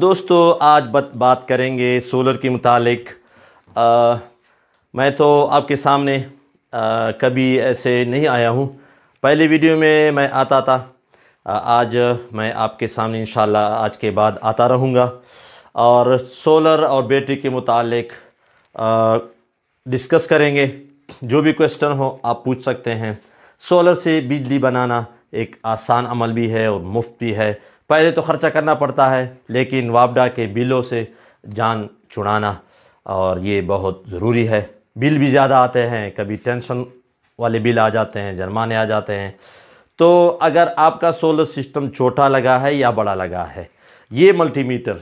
दोस्तों आज बत, बात करेंगे सोलर के मुतालिक मैं तो आपके सामने आ, कभी ऐसे नहीं आया हूँ पहले वीडियो में मैं आता था आ, आज मैं आपके सामने इन आज के बाद आता रहूँगा और सोलर और बैटरी के मुतालिक डिस्कस करेंगे जो भी क्वेश्चन हो आप पूछ सकते हैं सोलर से बिजली बनाना एक आसान अमल भी है और मुफ्त भी है पहले तो ख़र्चा करना पड़ता है लेकिन वापडा के बिलों से जान चुड़ाना और ये बहुत ज़रूरी है बिल भी ज़्यादा आते हैं कभी टेंशन वाले बिल आ जाते हैं जुर्माने आ जाते हैं तो अगर आपका सोलर सिस्टम छोटा लगा है या बड़ा लगा है ये मल्टीमीटर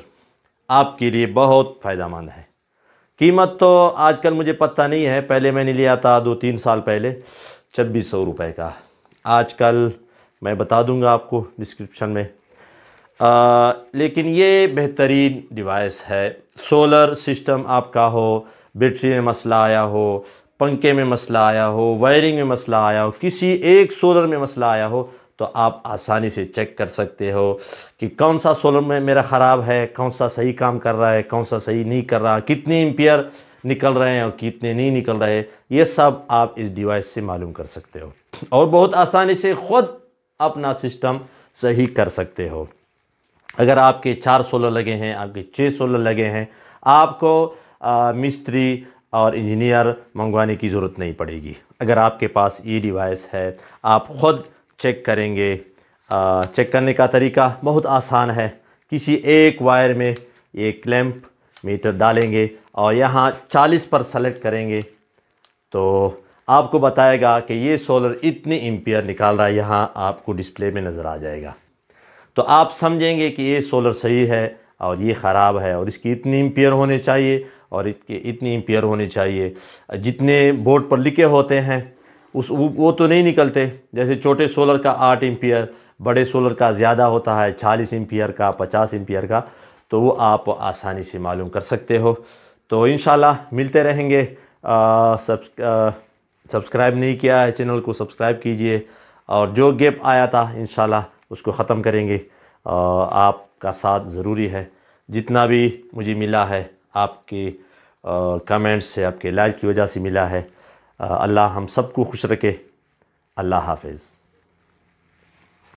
आपके लिए बहुत फ़ायदेमंद है कीमत तो आजकल मुझे पता नहीं है पहले मैंने लिया था दो तीन साल पहले छब्बीस सौ रुपये का आजकल मैं बता दूंगा आपको डिस्क्रिप्शन में आ, लेकिन ये बेहतरीन डिवाइस है सोलर सिस्टम आपका हो बैटरी में मसला आया हो पंखे में मसला आया हो वायरिंग में मसला आया हो किसी एक सोलर में मसला आया हो तो आप आसानी से चेक कर सकते हो कि कौन सा सोलर में मेरा ख़राब है कौन सा सही काम कर रहा है कौन सा सही नहीं कर रहा कितने एम्पियर निकल रहे हैं और कितने नहीं निकल रहे ये सब आप इस डिवाइस से मालूम कर सकते हो और बहुत आसानी से ख़ुद अपना सिस्टम सही कर सकते हो अगर आपके चार सोलर लगे हैं आपके छः सोलर लगे हैं आपको आ, मिस्त्री और इंजीनियर मंगवाने की ज़रूरत नहीं पड़ेगी अगर आपके पास ये डिवाइस है आप ख़ुद चेक करेंगे आ, चेक करने का तरीका बहुत आसान है किसी एक वायर में ये क्लैम्प मीटर डालेंगे और यहाँ 40 पर सेलेक्ट करेंगे तो आपको बताएगा कि ये सोलर इतने एम्पियर निकाल रहा है यहाँ आपको डिस्प्ले में नज़र आ जाएगा तो आप समझेंगे कि ये सोलर सही है और ये ख़राब है और इसकी इतनी एम्पियर होने चाहिए और इसके इतनी एम्पियर होने चाहिए जितने बोर्ड पर लिखे होते हैं उस वो तो नहीं निकलते जैसे छोटे सोलर का आठ एम्पियर बड़े सोलर का ज़्यादा होता है चालीस एम्पियर का पचास एम्पियर का तो वो आप आसानी से मालूम कर सकते हो तो इन मिलते रहेंगे सब्सक्राइब नहीं किया है चैनल को सब्सक्राइब कीजिए और जो गेप आया था इन उसको ख़त्म करेंगे आपका साथ ज़रूरी है जितना भी मुझे मिला है आपके कमेंट्स से आपके लाइक की वजह से मिला है अल्लाह हम सबको खुश रखे अल्लाह हाफिज़